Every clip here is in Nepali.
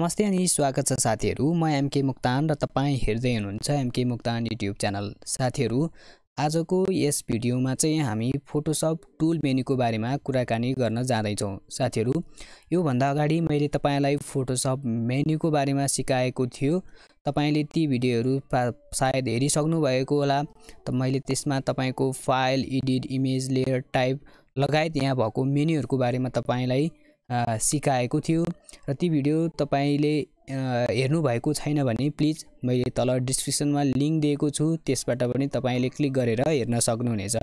नमस्ते अनि स्वागत छ साथीहरू म एमके मुक्तान र तपाईँ हेर्दै हुनुहुन्छ एमके मुक्तान युट्युब च्यानल साथीहरू आजको यस भिडियोमा चाहिँ हामी फोटोसप टुल मेन्यूको बारेमा कुराकानी गर्न जाँदैछौँ साथीहरू योभन्दा अगाडि मैले तपाईँलाई फोटोसप मेन्यूको बारेमा सिकाएको थियो तपाईँले ती भिडियोहरू सायद हेरिसक्नु भएको होला त मैले त्यसमा तपाईँको file edit image layer type लगायत यहाँ भएको मेन्यूहरूको बारेमा तपाईँलाई सिकाएको थियो र ती भिडियो तपाईँले हेर्नुभएको छैन भने प्लिज मैले तल डिस्क्रिप्सनमा लिङ्क दिएको छु त्यसबाट पनि तपाईँले क्लिक गरेर हेर्न सक्नुहुनेछ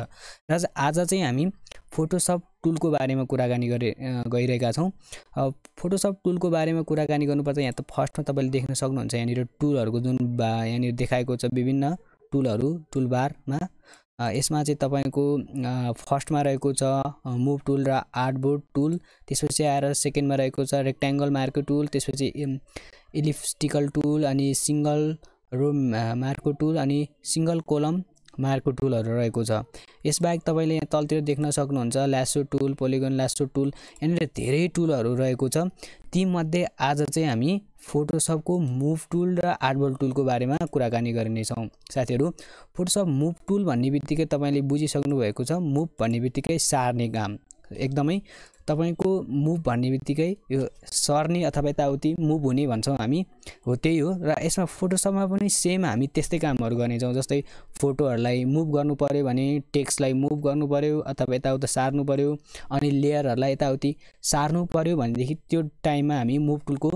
र आज चाहिँ हामी फोटोसप टुलको बारेमा कुराकानी गरे गइरहेका छौँ फोटोसप टुलको बारेमा कुराकानी गर्नुपर्दा यहाँ त फर्स्टमा तपाईँले देख्न सक्नुहुन्छ यहाँनिर टुलहरूको जुन बा यहाँनिर देखाएको छ विभिन्न टुलहरू टुलबारमा यसमा चाहिँ तपाईँको फर्स्टमा रहेको छ मुभ टुल र आर्टबोर्ड टुल त्यसपछि आएर सेकेन्डमा रहेको छ रेक्ट्याङ्गल मार्को टुल त्यसपछि इलिप्टिकल टुल अनि सिङ्गल रो मार्को टुल अनि सिङ्गल कोलम मार्को टुलहरू रहेको छ यसबाहेक तपाईँले यहाँ तलतिर देख्न सक्नुहुन्छ लासो टुल पोलिगन ल्यासो टुल यहाँनिर धेरै टुलहरू रहेको छ तीमध्ये आज चाहिँ हामी फोटोसपको मुभ टुल र आर्टबल टुलको बारेमा कुराकानी गर्नेछौँ साथीहरू फोटोसप मुभ टुल भन्ने बित्तिकै तपाईँले बुझिसक्नु भएको छ मुभ भन्ने बित्तिकै सार्ने काम एकदमै तपाईँको मुभ भन्ने बित्तिकै यो सर्ने अथवा यताउति मुभ हुने भन्छौँ हामी हो त्यही हो र यसमा फोटोसपमा पनि सेम हामी त्यस्तै कामहरू गर्नेछौँ जस्तै फोटोहरूलाई मुभ गर्नु पऱ्यो भने टेक्स्टलाई मुभ गर्नु पऱ्यो अथवा यताउता सार्नु पऱ्यो अनि लेयरहरूलाई यताउति सार्नु पऱ्यो भनेदेखि त्यो टाइममा हामी मुभ टुलको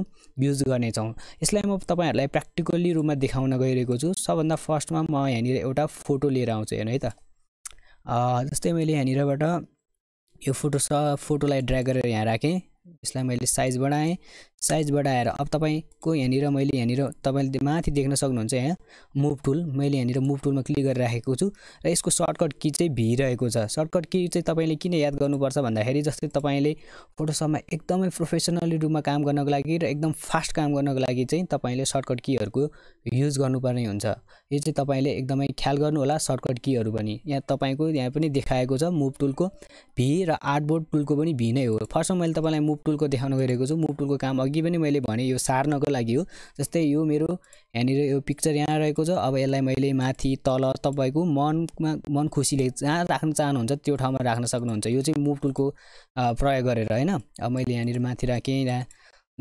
युज गर्नेछौँ यसलाई म तपाईँहरूलाई प्र्याक्टिकल्ली रूपमा देखाउन गइरहेको छु सबभन्दा फर्स्टमा म यहाँनिर एउटा फोटो लिएर आउँछु हेर्नु है त जस्तै मैले यहाँनिरबाट यो फोटो छ फोटोलाई ड्र्याग गरेर यहाँ राखेँ यसलाई मैले साइज बढाएँ साइज बढाएर अब तपाईँको यहाँनिर मैले यहाँनिर तपाईँले माथि देख्न सक्नुहुन्छ यहाँ मुभ टुल मैले यहाँनिर मुभ टुलमा क्लिक गरेर राखेको छु र यसको सर्टकट कि चाहिँ भिरहेको छ सर्टकट कि चाहिँ तपाईँले किन याद गर्नुपर्छ भन्दाखेरि जस्तै तपाईँले फोटोसपमा एकदमै प्रोफेसनली रूपमा काम गर्नको लागि र एकदम फास्ट काम गर्नको लागि चाहिँ तपाईँले सर्टकट किहरूको युज गर्नुपर्ने हुन्छ यो चाहिँ तपाईँले एकदमै ख्याल गर्नुहोला सर्टकट किहरू पनि यहाँ तपाईँको यहाँ पनि देखाएको छ मुभ टुलको भी र आर्टबोर्ड टुलको पनि भी नै हो फर्स्टमा मैले तपाईँलाई मुभ टुलको देखाउन गइरहेको छु मुभ टुलको काम अघि पनि मैले भने यो सार्नको लागि हो जस्तै यो मेरो यहाँनिर यो पिक्चर यहाँ रहेको छ अब यसलाई मैले माथि तल तपाईँको मनमा मन खुसीले जहाँ राख्न चाहनुहुन्छ त्यो ठाउँमा राख्न सक्नुहुन्छ यो चाहिँ मुभ टुलको प्रयोग गरेर होइन अब मैले यहाँनिर माथि राखेँ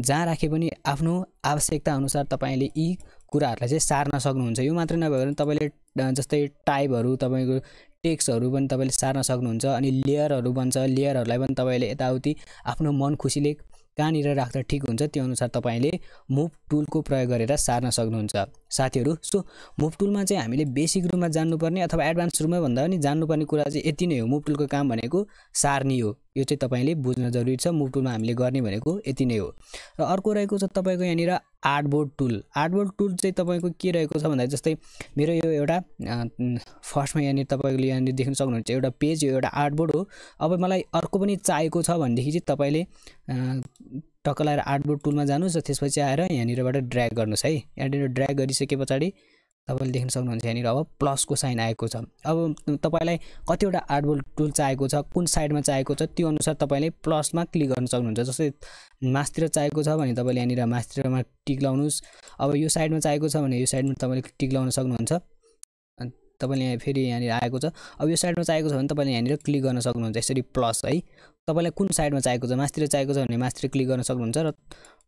जहाँ राखे पनि आफ्नो आवश्यकता अनुसार तपाईँले यी कुराहरूलाई चाहिँ सार्न सक्नुहुन्छ यो मात्रै नभए नभएर तपाईँले जस्तै टाइपहरू तपाईँको टेक्स्टहरू पनि तपाईँले सार्न सक्नुहुन्छ अनि लेयरहरू बन्छ लेयरहरूलाई पनि तपाईँले यताउति आफ्नो मन खुसीले कहाँनिर राख्दा ठिक हुन्छ त्यो अनुसार तपाईँले मुभ टुलको प्रयोग गरेर सार्न सक्नुहुन्छ साथीहरू सो मुभ टुलमा चाहिँ हामीले बेसिक रूपमा जान्नुपर्ने अथवा एडभान्स रूपमै भन्दा पनि जान्नुपर्ने कुरा चाहिँ यति नै हो मुभ टुलको काम भनेको सार्ने हो यो चाहिँ तपाईँले बुझ्न जरुरी छ मुभ टुलमा हामीले गर्ने भनेको यति नै हो र अर्को रहेको छ तपाईँको यहाँनिर आर्टबोर्ड टुल आर्टबोर्ड टुल चाहिँ तपाईँको के रहेको छ भन्दा जस्तै मेरो यो एउटा फर्स्टमा यहाँनिर तपाईँले यहाँनिर देख्न सक्नुहुन्छ एउटा पेज यो एउटा आर्टबोर्ड हो अब मलाई अर्को पनि चाहिएको छ भनेदेखि चाहिँ तपाईँले टक्क लगाएर आर्टबोर्ड टुलमा जानुहोस् र त्यसपछि आएर यहाँनिरबाट ड्र्याग गर्नुहोस् है यहाँनिर ड्र्याग गरिसके पछाडि तपाईँले देख्न सक्नुहुन्छ यहाँनिर अब प्लसको साइन आएको छ अब तपाईँलाई कतिवटा आर्टबोर्ड टुल चाहिएको छ कुन साइडमा चाहिएको छ त्यो अनुसार तपाईँले प्लसमा क्लिक गर्न सक्नुहुन्छ जस्तै मासतिर चाहिएको छ भने तपाईँले यहाँनिर मासतिरमा टिक लाउनुहोस् अब यो साइडमा चाहिएको छ भने यो साइडमा तपाईँले टिक लाउन सक्नुहुन्छ तपाईँले यहाँ फेरि यहाँनिर आएको छ अब यो साइडमा चाहिएको छ भने तपाईँले यहाँनिर क्लिक गर्न सक्नुहुन्छ यसरी प्लस है तपाईँलाई कुन साइडमा चाहिएको छ मासतिर चाहिएको छ भने मासतिर क्लिक गर्न सक्नुहुन्छ र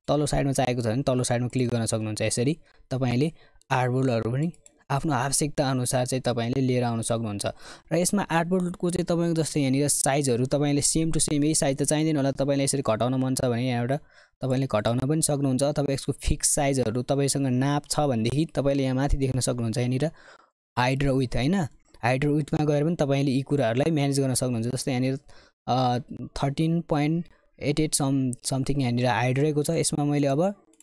तल्लो साइडमा चाहिएको छ भने तल्लो साइडमा क्लिक गर्न सक्नुहुन्छ यसरी तपाईँले आर्टबोर्डहरू पनि आफ्नो आवश्यकता अनुसार चाहिँ तपाईँले लिएर आउन सक्नुहुन्छ र यसमा आर्टबोर्डको चाहिँ तपाईँको जस्तै यहाँनिर साइजहरू तपाईँले सेम टु सेम यही साइज त चाहिँदैन होला तपाईँलाई यसरी घटाउन मन छ भने यहाँबाट तपाईँले घटाउन पनि सक्नुहुन्छ अथवा यसको फिक्स साइजहरू तपाईँसँग नाप छ भनेदेखि तपाईँले यहाँ माथि देख्न सक्नुहुन्छ यहाँनिर हाइड्र र विथ होइन हाइड्र र विथमा गएर पनि तपाईँले यी कुराहरूलाई म्यानेज गर्न सक्नुहुन्छ जस्तै यहाँनिर thirteen point eight eight some something यहाँनिर हाइड रहेको छ यसमा मैले अब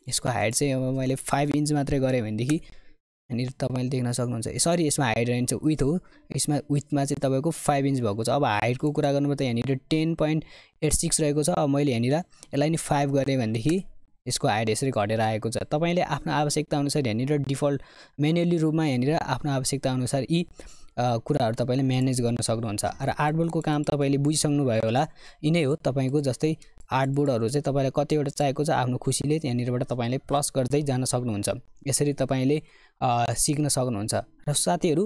यसको हाइट चाहिँ अब मैले फाइभ इन्च मात्रै गरेँ भनेदेखि यहाँनिर तपाईँले देख्न सक्नुहुन्छ सरी यसमा हाइट रेन्ज चाहिँ विथ हो यसमा विथमा चाहिँ तपाईँको फाइभ इन्च भएको छ अब हाइटको कुरा गर्नुपर्दा यहाँनिर टेन पोइन्ट एट सिक्स रहेको छ अब मैले यहाँनिर यसलाई नि फाइभ गरेँ भनेदेखि यसको हाइट यसरी घटेर आएको छ तपाईँले आफ्नो आवश्यकता अनुसार यहाँनिर डिफल्ट मेन्युली रूपमा यहाँनिर आफ्नो आवश्यकता अनुसार यी कुराहरू तपाईँले म्यानेज गर्न सक्नुहुन्छ र आर्ट बलको काम तपाईँले बुझिसक्नुभयो होला यिनै हो तपाईँको जस्तै आर्टबोर्डहरू चाहिँ तपाईँलाई कतिवटा चाहिएको छ आफ्नो खुसीले त्यहाँनिरबाट तपाईँले प्लस गर्दै जान सक्नुहुन्छ यसरी तपाईँले सिक्न सक्नुहुन्छ र साथीहरू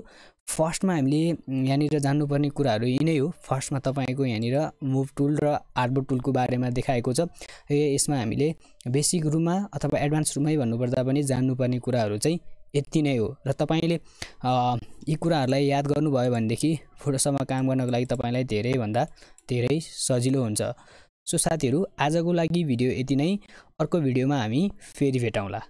फर्स्टमा हामीले यहाँनिर जान्नुपर्ने कुराहरू नै हो फर्स्टमा तपाईँको यहाँनिर मुभ टुल र आर्टबोर्ड टुलको बारेमा देखाएको छ यसमा हामीले बेसिक रुममा अथवा एडभान्स रुममै भन्नुपर्दा पनि जान्नुपर्ने कुराहरू चाहिँ यति नै हो र तपाईँले यी कुराहरूलाई याद गर्नुभयो भनेदेखि फोटोसम्म काम गर्नको लागि तपाईँलाई धेरैभन्दा धेरै सजिलो हुन्छ सो साथीहरू आजको लागि भिडियो यति नै अर्को भिडियोमा हामी फेरि भेटौँला